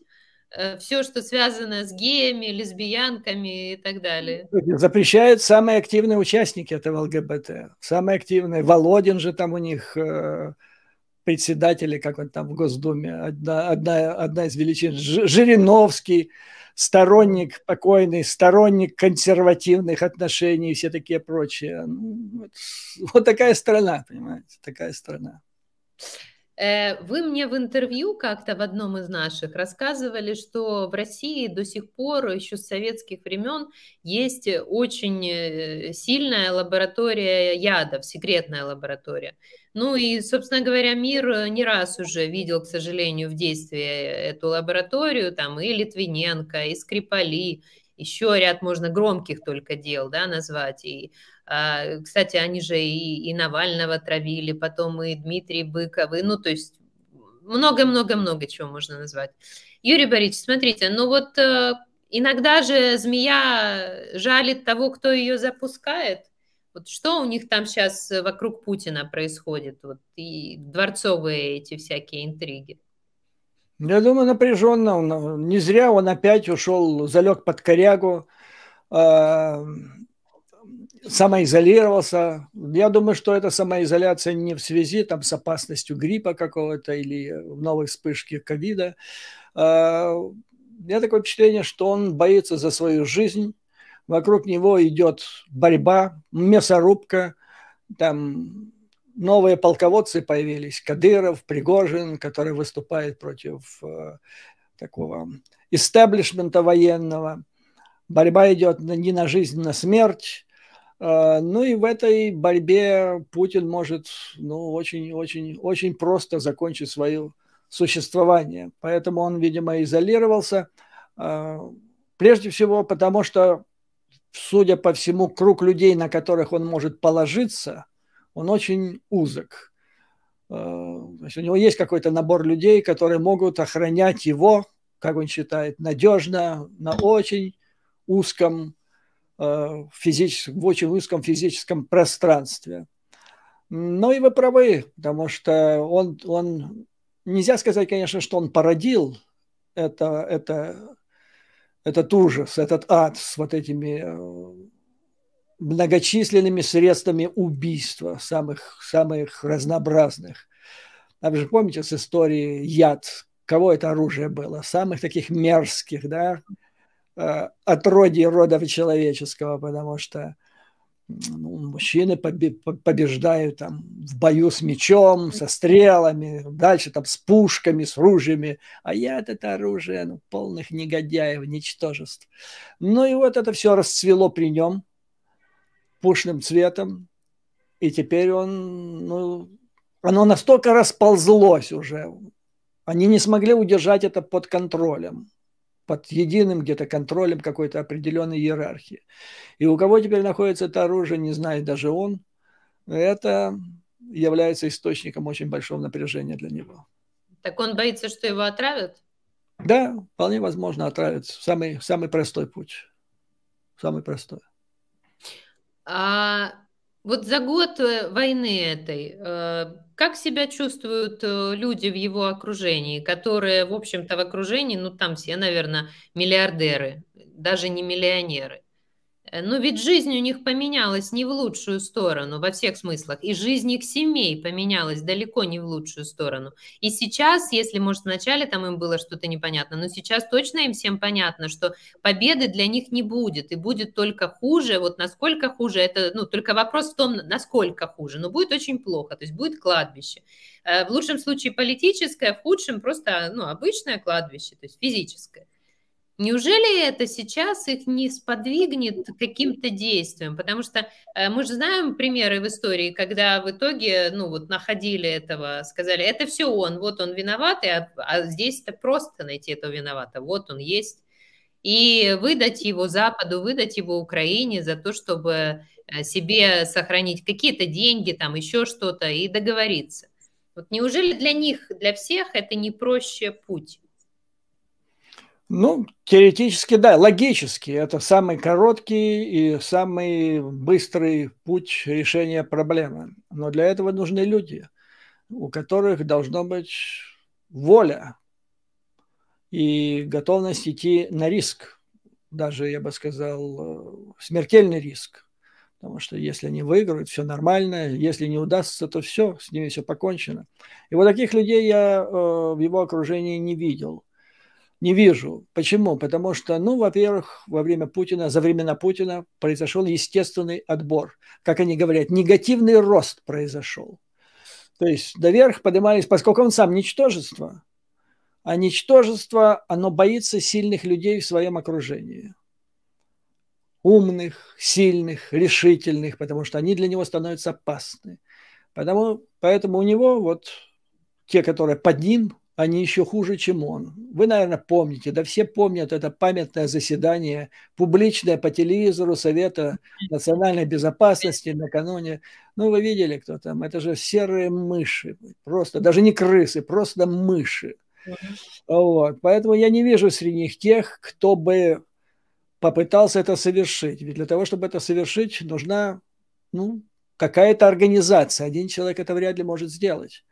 [SPEAKER 1] э, все, что связано с геями, лесбиянками и так далее.
[SPEAKER 2] Запрещают самые активные участники этого ЛГБТ. Самые активные. Володин же там у них э, председатели, как он там в Госдуме, одна, одна, одна из величин, Жириновский, сторонник покойный, сторонник консервативных отношений и все такие прочие. Ну, вот, вот такая страна, понимаете, такая страна.
[SPEAKER 1] Э, вы мне в интервью как-то в одном из наших рассказывали, что в России до сих пор, еще с советских времен, есть очень э, сильная лаборатория ядов, секретная лаборатория. Ну и, собственно говоря, мир э, не раз уже видел, к сожалению, в действии эту лабораторию, там и Литвиненко, и Скрипали, еще ряд можно громких только дел да, назвать, и а, кстати, они же и, и Навального травили, потом и Дмитрий Быков, и, ну, то есть много-много-много чего можно назвать. Юрий Борисович, смотрите, ну вот э, иногда же змея жалит того, кто ее запускает. Вот что у них там сейчас вокруг Путина происходит? Вот и дворцовые эти всякие интриги.
[SPEAKER 2] Я думаю, напряженно. Э, не зря он опять ушел, залег под корягу. Э, самоизолировался. Я думаю, что это самоизоляция не в связи там, с опасностью гриппа какого-то или в новой вспышки ковида. А, у меня такое впечатление, что он боится за свою жизнь. Вокруг него идет борьба, мясорубка, там новые полководцы появились, Кадыров, Пригожин, который выступает против э, такого истеблишмента военного. Борьба идет не на жизнь, на смерть. А, ну и в этой борьбе Путин может ну, очень-очень-очень просто закончить свое существование. Поэтому он, видимо, изолировался. А, прежде всего потому, что, судя по всему, круг людей, на которых он может положиться, он очень узок. Значит, у него есть какой-то набор людей, которые могут охранять его, как он считает, надежно, на очень узком Э, в, физическом, в очень узком физическом пространстве. но ну и вы правы, потому что он, он нельзя сказать, конечно, что он породил это, это, этот ужас, этот ад с вот этими э, многочисленными средствами убийства, самых, самых разнообразных. А вы же помните с истории яд, кого это оружие было? Самых таких мерзких, да, Э, отродье родов человеческого, потому что ну, мужчины побеждают там в бою с мечом, со стрелами, дальше там с пушками, с ружьями, а я от это оружие ну, полных негодяев, ничтожеств. Ну и вот это все расцвело при нем пушным цветом, и теперь он, ну, оно настолько расползлось уже, они не смогли удержать это под контролем под единым где-то контролем какой-то определенной иерархии. И у кого теперь находится это оружие, не знает даже он. Это является источником очень большого напряжения для него.
[SPEAKER 1] Так он боится, что его отравят?
[SPEAKER 2] Да, вполне возможно отравят. Самый, самый простой путь. Самый простой.
[SPEAKER 1] А вот за год э, войны этой э, как себя чувствуют э, люди в его окружении, которые, в общем-то, в окружении, ну там все, наверное, миллиардеры, даже не миллионеры? Э, но ну, ведь жизнь у них поменялась не в лучшую сторону во всех смыслах, и жизнь их семей поменялась далеко не в лучшую сторону. И сейчас, если, может, вначале там им было что-то непонятно, но сейчас точно им всем понятно, что победы для них не будет, и будет только хуже. Вот насколько хуже, это, ну, только вопрос в том, насколько хуже, но будет очень плохо, то есть будет кладбище. Э, в лучшем случае политическое, в худшем просто, ну, обычное кладбище, то есть физическое. Неужели это сейчас их не сподвигнет каким-то действием? Потому что э, мы же знаем примеры в истории, когда в итоге, ну вот, находили этого, сказали, это все он, вот он виноват, а, а здесь то просто найти этого виновата, вот он есть. И выдать его Западу, выдать его Украине за то, чтобы э, себе сохранить какие-то деньги, там еще что-то, и договориться. Вот неужели для них, для всех это не проще путь?
[SPEAKER 2] Ну, теоретически, да, логически. Это самый короткий и самый быстрый путь решения проблемы. Но для этого нужны люди, у которых должна быть воля и готовность идти на риск. Даже, я бы сказал, э, смертельный риск. Потому что если они выиграют, все нормально. Если не удастся, то все, с ними все покончено. И вот таких людей я э, в его окружении не видел. Не вижу. Почему? Потому что, ну, во-первых, во время Путина, за времена Путина произошел естественный отбор. Как они говорят, негативный рост произошел. То есть доверх поднимались, поскольку он сам ничтожество, а ничтожество, оно боится сильных людей в своем окружении. Умных, сильных, решительных, потому что они для него становятся опасны. поэтому поэтому у него вот те, которые под ним, они еще хуже, чем он. Вы, наверное, помните, да все помнят это памятное заседание, публичное по телевизору Совета национальной безопасности накануне. Ну, вы видели, кто там, это же серые мыши, просто, даже не крысы, просто мыши. Вот. Поэтому я не вижу среди них тех, кто бы попытался это совершить. Ведь для того, чтобы это совершить, нужна ну, какая-то организация. Один человек это вряд ли может сделать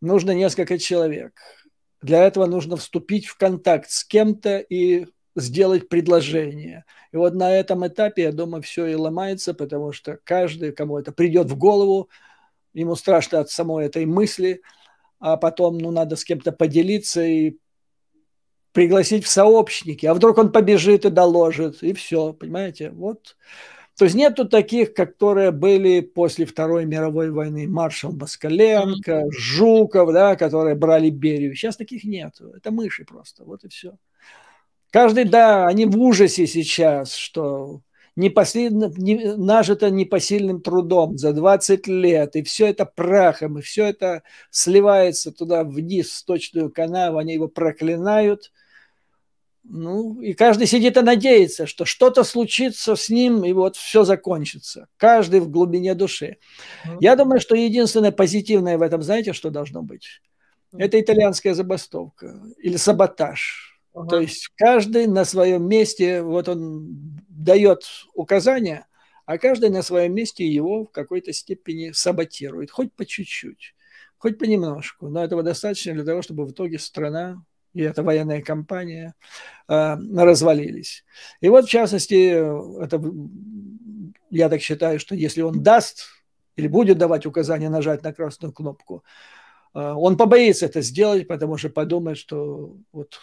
[SPEAKER 2] нужно несколько человек. Для этого нужно вступить в контакт с кем-то и сделать предложение. И вот на этом этапе, я думаю, все и ломается, потому что каждый, кому это придет в голову, ему страшно от самой этой мысли, а потом, ну, надо с кем-то поделиться и пригласить в сообщники, а вдруг он побежит и доложит, и все, понимаете? Вот то есть нету таких, которые были после Второй мировой войны. Маршал Москаленко, Жуков, да, которые брали Берию. Сейчас таких нету. Это мыши просто. Вот и все. Каждый, да, они в ужасе сейчас, что непосильно, не, нажито непосильным трудом за 20 лет, и все это прахом, и все это сливается туда вниз, в сточную канаву, они его проклинают – ну, и каждый сидит и надеется, что что-то случится с ним, и вот все закончится. Каждый в глубине души. Ну Я думаю, что единственное позитивное в этом, знаете, что должно быть? Это итальянская забастовка или саботаж. mm То есть каждый на своем месте, вот он дает указания, а каждый на своем месте его в какой-то степени саботирует, хоть по чуть-чуть, хоть понемножку. Но этого достаточно для того, чтобы в итоге страна и эта военная компания, э, развалились. И вот, в частности, это, я так считаю, что если он даст или будет давать указание нажать на красную кнопку, э, он побоится это сделать, потому что подумает, что вот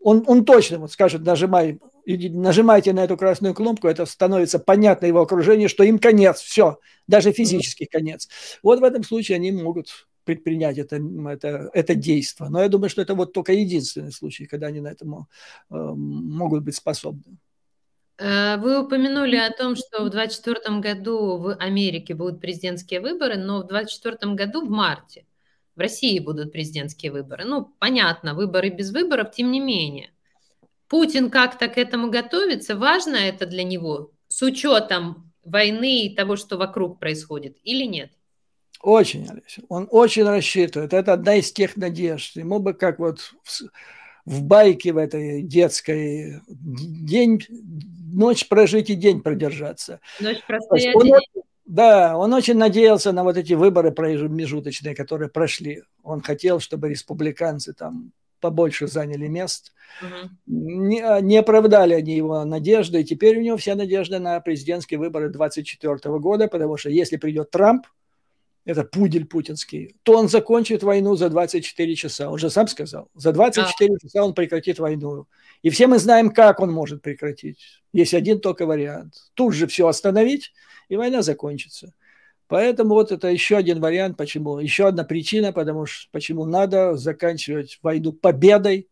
[SPEAKER 2] он, он точно вот скажет, нажимай, нажимайте на эту красную кнопку, это становится понятно его окружению, что им конец, все, даже физический конец. Вот в этом случае они могут предпринять это, это, это действие, Но я думаю, что это вот только единственный случай, когда они на этом э, могут быть способны.
[SPEAKER 1] Э, вы упомянули о том, что в 2024 году в Америке будут президентские выборы, но в 2024 году в марте в России будут президентские выборы. Ну, понятно, выборы без выборов, тем не менее. Путин как-то к этому готовится, важно это для него с учетом войны и того, что вокруг происходит, или нет?
[SPEAKER 2] Очень, Олеся. Он очень рассчитывает. Это одна из тех надежд. Ему бы как вот в, в байке в этой детской день, ночь прожить и день продержаться.
[SPEAKER 1] Ночь простоять он,
[SPEAKER 2] да, он очень надеялся на вот эти выборы промежуточные, которые прошли. Он хотел, чтобы республиканцы там побольше заняли мест. Угу. Не, а, не оправдали они его надежды. И теперь у него вся надежда на президентские выборы 2024 года, потому что если придет Трамп, это пудель путинский, то он закончит войну за 24 часа. Он же сам сказал, за 24 а. часа он прекратит войну. И все мы знаем, как он может прекратить. Есть один только вариант. Тут же все остановить, и война закончится. Поэтому вот это еще один вариант, почему, еще одна причина, потому что почему надо заканчивать войну победой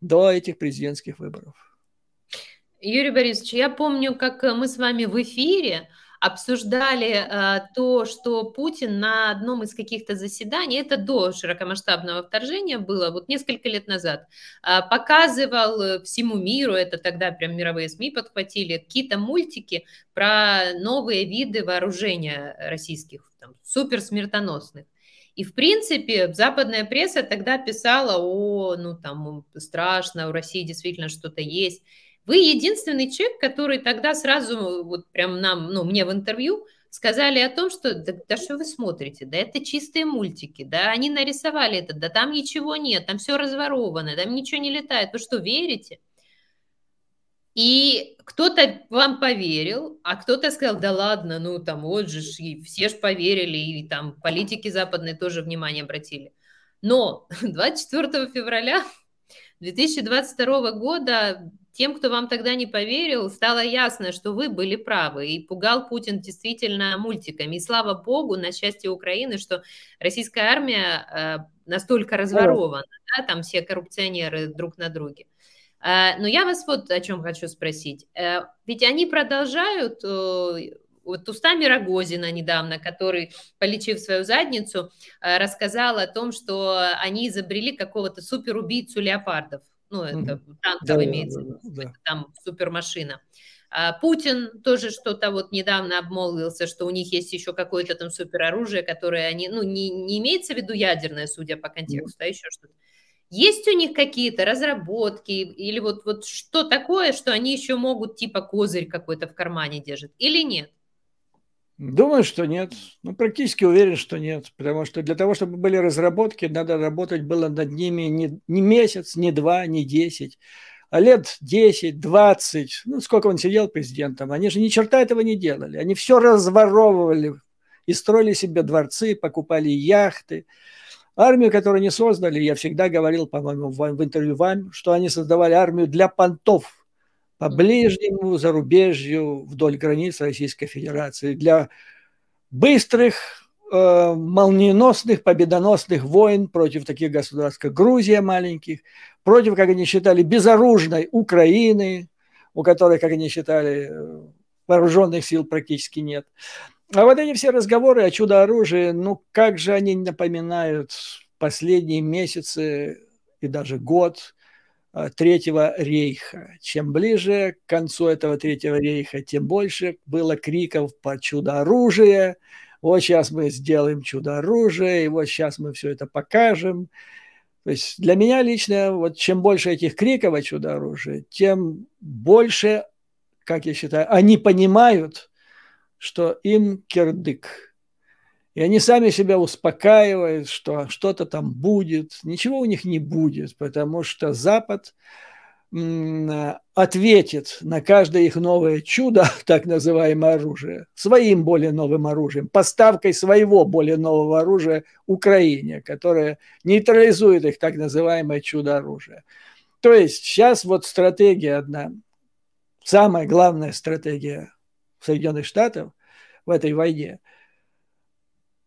[SPEAKER 2] до этих президентских
[SPEAKER 1] выборов. Юрий Борисович, я помню, как э, мы с вами в эфире обсуждали э, то, что Путин на одном из каких-то заседаний, это до широкомасштабного вторжения было, вот несколько лет назад, э, показывал э, всему миру, это тогда прям мировые СМИ подхватили, какие-то мультики про новые виды вооружения российских, там, суперсмертоносных. И, в принципе, западная пресса тогда писала, о, ну там страшно, у России действительно что-то есть. Вы единственный человек, который тогда сразу, э, вот прям нам, ну, мне в интервью сказали о том, что да, да что вы смотрите, да это чистые мультики, да они нарисовали это, да там ничего нет, там все разворовано, там ничего не летает, вы что, верите? И кто-то вам поверил, а кто-то сказал, да ладно, ну там вот же, и все ж поверили, и там политики западные тоже внимание обратили. Но 24 [LAUGHS] февраля 2022 года тем, кто вам тогда не поверил, стало ясно, что вы были правы, и пугал Путин действительно мультиками. И слава богу, на счастье Украины, что российская армия э, настолько разворована, да, там все коррупционеры друг на друге. Э, но я вас вот о чем хочу спросить. Э, ведь они продолжают, вот устами Рогозина недавно, который, полечив свою задницу, рассказал о том, что они изобрели какого-то суперубийцу леопардов ну, это танкер да, имеется, да, да, да. там супермашина. А Путин тоже что-то вот недавно обмолвился, что у них есть еще какое-то там супероружие, которое они, ну, не, не имеется в виду ядерное, судя по ну. контексту, а еще что-то. Есть у них какие-то разработки или вот, вот что такое, что они еще могут типа козырь какой-то в кармане держат или нет?
[SPEAKER 2] Думаю, что нет. Ну, практически уверен, что нет. Потому что для того, чтобы были разработки, надо работать было над ними не, не месяц, не два, не десять, а лет десять, двадцать. ну, сколько он сидел президентом. Они же ни черта этого не делали. Они все разворовывали и строили себе дворцы, покупали яхты. Армию, которую они создали, я всегда говорил, по-моему, в интервью вам, что они создавали армию для понтов – ближнему зарубежью вдоль границ Российской Федерации для быстрых, э, молниеносных, победоносных войн против таких государств, как Грузия маленьких, против, как они считали, безоружной Украины, у которой, как они считали, э, вооруженных сил практически нет. А вот эти все разговоры о чудо-оружии, ну как же они напоминают последние месяцы и даже год Э, Третьего рейха. Чем ближе к концу этого Третьего рейха, тем больше было криков по чудо-оружие. Вот сейчас мы сделаем чудо-оружие, и вот сейчас мы все это покажем. То есть для меня лично, вот чем больше этих криков о чудо-оружии, тем больше, как я считаю, они понимают, что им кирдык. И они сами себя успокаивают, что что-то там будет. Ничего у них не будет, потому что Запад ответит на каждое их новое чудо, [LAUGHS] так называемое оружие, своим более новым оружием, поставкой своего более нового оружия Украине, которое нейтрализует их так называемое чудо-оружие. То есть сейчас вот стратегия одна, самая главная стратегия Соединенных Штатов в этой войне –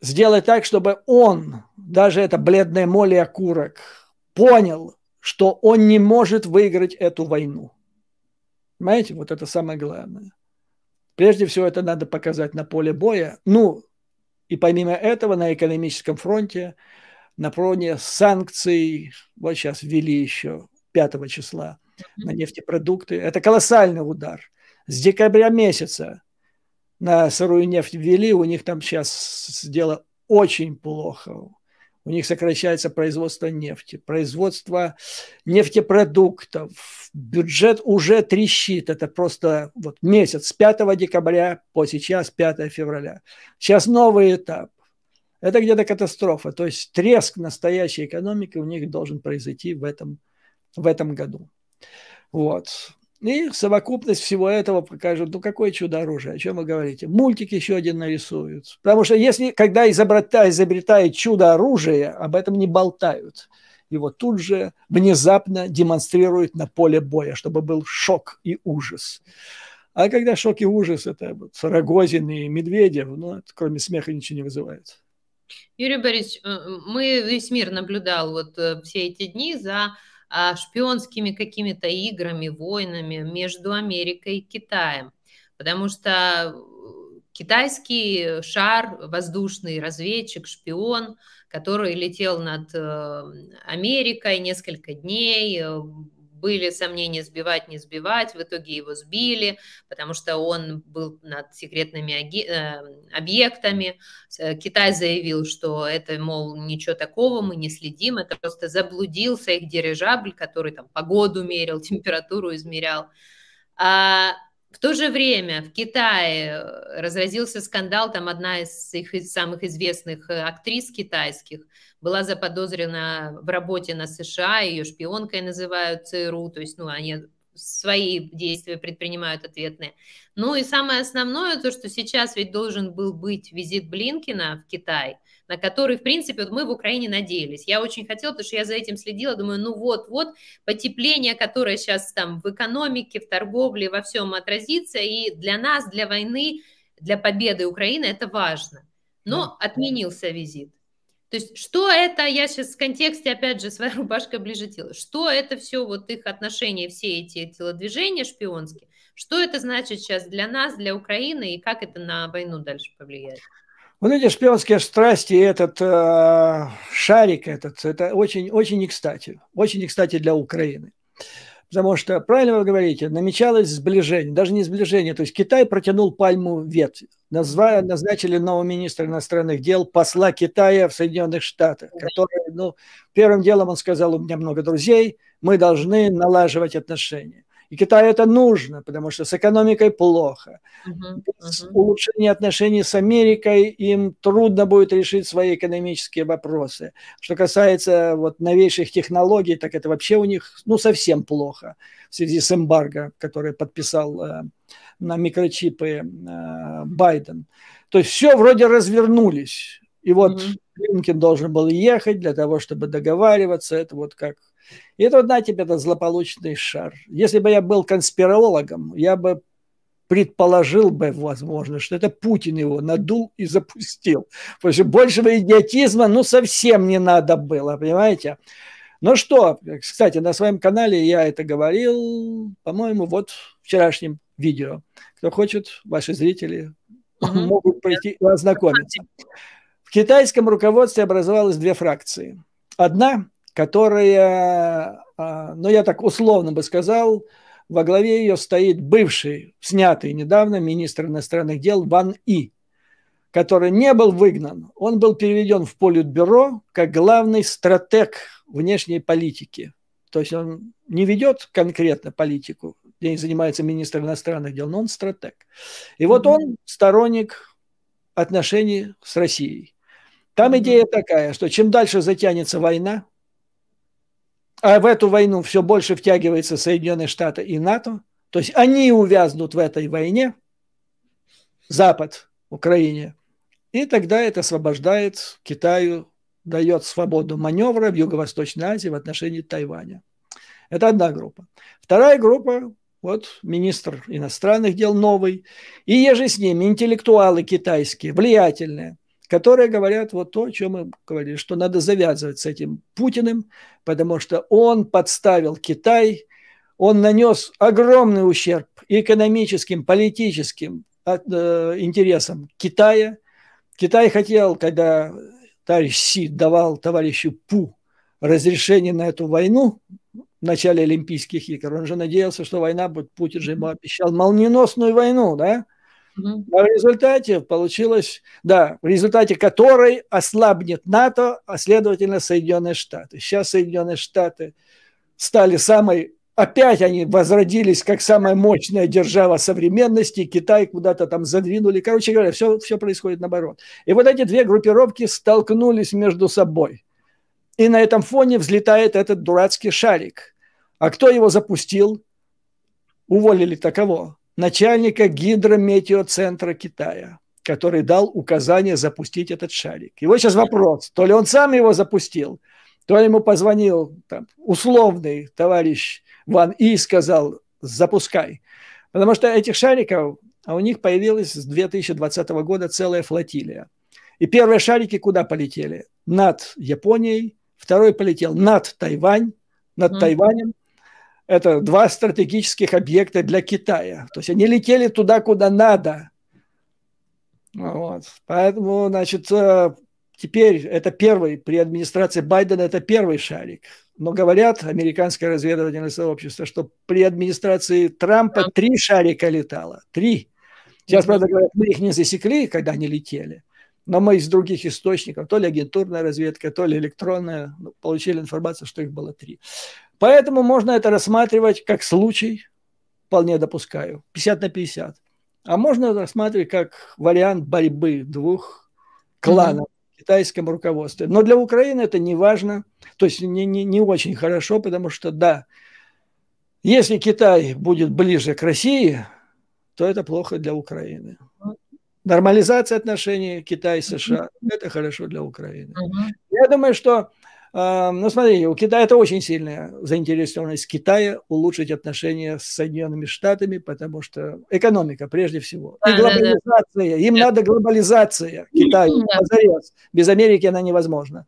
[SPEAKER 2] сделать так, чтобы он, даже это бледное моли окурок, понял, что он не может выиграть эту войну. Понимаете, вот это самое главное. Прежде всего, это надо показать на поле боя. Ну, и помимо этого, на экономическом фронте, на фронте санкций, вот сейчас ввели еще 5 числа на нефтепродукты. Это колоссальный удар. С декабря месяца на сырую нефть ввели, у них там сейчас дело очень плохо. У них сокращается производство нефти, производство нефтепродуктов. Бюджет уже трещит. Это просто вот месяц с 5 декабря по сейчас 5 февраля. Сейчас новый этап. Это где-то катастрофа. То есть треск настоящей экономики у них должен произойти в этом, в этом году. Вот. И совокупность всего этого покажет, ну какое чудо оружие, о чем вы говорите. Мультик еще один нарисуют. Потому что если, когда изобретает, изобретает чудо оружие, об этом не болтают. Его тут же внезапно демонстрируют на поле боя, чтобы был шок и ужас. А когда шок и ужас, это вот Рогозин и Медведев, ну, это, кроме смеха ничего не вызывает.
[SPEAKER 1] Юрий Борисович, э, э, мы весь мир наблюдал вот э, все эти дни за а, шпионскими какими-то играми, войнами между Америкой и Китаем. Потому что э, китайский шар, воздушный разведчик, шпион, который летел над э, Америкой несколько дней, э, были сомнения, сбивать, не сбивать, в итоге его сбили, потому что он был над секретными э, объектами. Э, Китай заявил, что это, мол, ничего такого, мы не следим, это просто заблудился их дирижабль, который там погоду мерил, [LAUGHS] температуру измерял. А в то же время в Китае э, разразился скандал, там одна из их самых известных э, актрис китайских была заподозрена в работе на США, ее шпионкой называют ЦРУ, то есть ну, они свои действия предпринимают ответные. Ну и самое основное, то, что сейчас ведь должен был быть визит Блинкина в Китай – на который, в принципе, вот мы в Украине надеялись. Я очень хотела, потому что я за этим следила, думаю, ну вот-вот, потепление, которое сейчас там в экономике, в торговле, во всем отразится, и для нас, для войны, для победы Украины это важно. Но отменился визит. То есть что это, я сейчас в контексте, опять же, своя рубашка [LAUGHS] ближе тела, что это все, вот их отношения, все эти телодвижения шпионские, что это значит сейчас для нас, для Украины, и как это на войну дальше повлияет?
[SPEAKER 2] Вот эти шпионские страсти, этот э, шарик этот, это очень, очень не кстати. Очень не кстати для Украины. Потому что, правильно вы говорите, намечалось сближение, даже не сближение, то есть Китай протянул пальму ветвь. Назва, назначили нового министра иностранных дел, посла Китая в Соединенных Штатах, который, ну, первым делом он сказал, у меня много друзей, мы должны налаживать отношения. И Китаю это нужно, потому что с экономикой плохо. Uh-huh, uh-huh. С отношений с Америкой им трудно будет решить свои экономические вопросы. Что касается вот новейших технологий, так это вообще у них ну, совсем плохо в связи с эмбарго, который подписал э, на микрочипы э, Байден. То есть все вроде развернулись. И вот mm-hmm. должен был ехать для того, чтобы договариваться. Это вот как и вот на тебе этот злополучный шар. Если бы я был конспирологом, я бы предположил бы, возможно, что это Путин его надул и запустил. Потому что большего идиотизма ну совсем не надо было, понимаете? Ну что, кстати, на своем канале я это говорил, по-моему, вот в вчерашнем видео. Кто хочет, ваши зрители mm-hmm. могут прийти и ознакомиться. В китайском руководстве образовалось две фракции. Одна которая, а, ну я так условно бы сказал, во главе ее стоит бывший, снятый недавно министр иностранных дел Ван И, который не был выгнан. Он был переведен в Политбюро как главный стратег внешней политики. То есть он не ведет конкретно политику, ей занимается министр иностранных дел, но он стратег. И вот он сторонник отношений с Россией. Там идея такая, что чем дальше затянется война, а в эту войну все больше втягиваются Соединенные Штаты и НАТО, то есть они увязнут в этой войне, Запад, Украине, и тогда это освобождает Китаю, дает свободу маневра в Юго-Восточной Азии в отношении Тайваня. Это одна группа. Вторая группа, вот министр иностранных дел новый, и еже с ними интеллектуалы китайские, влиятельные – которые говорят вот то, о чем мы говорили, что надо завязывать с этим Путиным, потому что он подставил Китай, он нанес огромный ущерб экономическим, политическим э, интересам Китая. Китай хотел, когда товарищ Си давал товарищу Пу разрешение на эту войну в начале Олимпийских игр, он же надеялся, что война будет, Путин же ему обещал молниеносную войну, да, Угу. А в результате получилось, да, в результате которой ослабнет НАТО, а следовательно Соединенные Штаты. Сейчас Соединенные Штаты стали самой опять они возродились как самая мощная держава современности, Китай куда-то там задвинули. Короче говоря, все, все происходит наоборот. И вот эти две группировки столкнулись между собой. И на этом фоне взлетает этот дурацкий шарик. А кто его запустил? Уволили такого начальника гидрометеоцентра Китая, который дал указание запустить этот шарик. И вот сейчас вопрос, то ли он сам его запустил, то ли ему позвонил там, условный товарищ Ван И и сказал, запускай. Потому что этих шариков, а у них появилась с 2020 года целая флотилия. И первые шарики куда полетели? Над Японией, второй полетел над Тайвань, над mm-hmm. Тайванем, это два стратегических объекта для Китая. То есть они летели туда, куда надо. Вот. Поэтому, значит, э, теперь это первый, при администрации Байдена это первый шарик. Но говорят, американское разведывательное сообщество, что при администрации Трампа три шарика летало. Три. Сейчас, правда, говорят, мы их не засекли, когда они летели. Но мы из других источников, то ли агентурная разведка, то ли электронная, ну, получили информацию, что их было три. Поэтому можно это рассматривать как случай, вполне допускаю, 50 на 50. А можно рассматривать как вариант борьбы двух кланов mm-hmm. в китайском руководстве. Но для Украины это не важно, то есть не, не, не очень хорошо, потому что, да, если Китай будет ближе к России, то это плохо для Украины. Нормализация отношений Китай-США – это хорошо для Украины. Mm-hmm. Я думаю, что Эм, ну, смотри, у Китая это очень сильная заинтересованность Китая улучшить отношения с Соединенными Штатами, потому что экономика прежде всего. И глобализация. Им надо глобализация Китая Позарез. Без Америки она невозможна.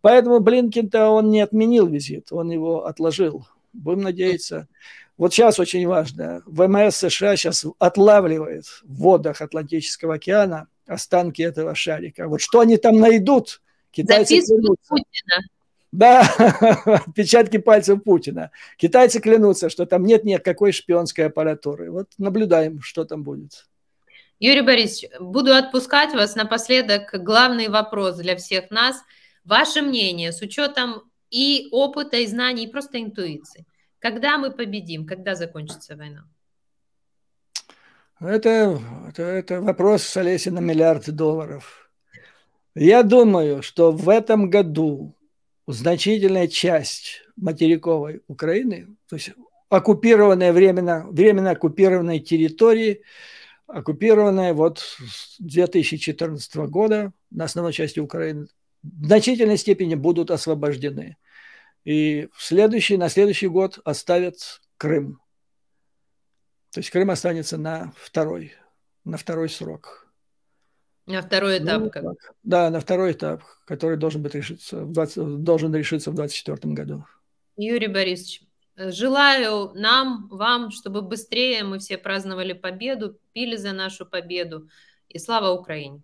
[SPEAKER 2] Поэтому Блинкин-то он не отменил визит, он его отложил. Будем надеяться. Вот сейчас очень важно. ВМС США сейчас отлавливает в водах Атлантического океана останки этого шарика. Вот что они там найдут – Китайцы клянутся, Путина. Да, [LAUGHS] отпечатки пальцев Путина. Китайцы клянутся, что там нет никакой шпионской аппаратуры. Вот наблюдаем, что там будет.
[SPEAKER 1] Юрий Борисович, буду отпускать вас напоследок. Главный вопрос для всех нас. Ваше мнение с учетом и опыта, и знаний, и просто интуиции. Когда мы победим? Когда закончится война?
[SPEAKER 2] Это, это, это вопрос с на миллиард долларов. Я думаю, что в этом году значительная часть материковой Украины, то есть оккупированная временно, временно оккупированной территории, оккупированная вот с 2014 года на основной части Украины, в значительной степени будут освобождены. И в следующий, на следующий год оставят Крым. То есть Крым останется на второй, на второй срок.
[SPEAKER 1] На второй ну, этап. Ну, как?
[SPEAKER 2] Да, на второй этап, который должен, быть решиться, 20, должен решиться в 2024 году.
[SPEAKER 1] Юрий Борисович, желаю нам, вам, чтобы быстрее мы все праздновали победу, пили за нашу победу. И слава Украине!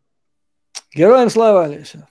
[SPEAKER 2] Героям слава, Олеся!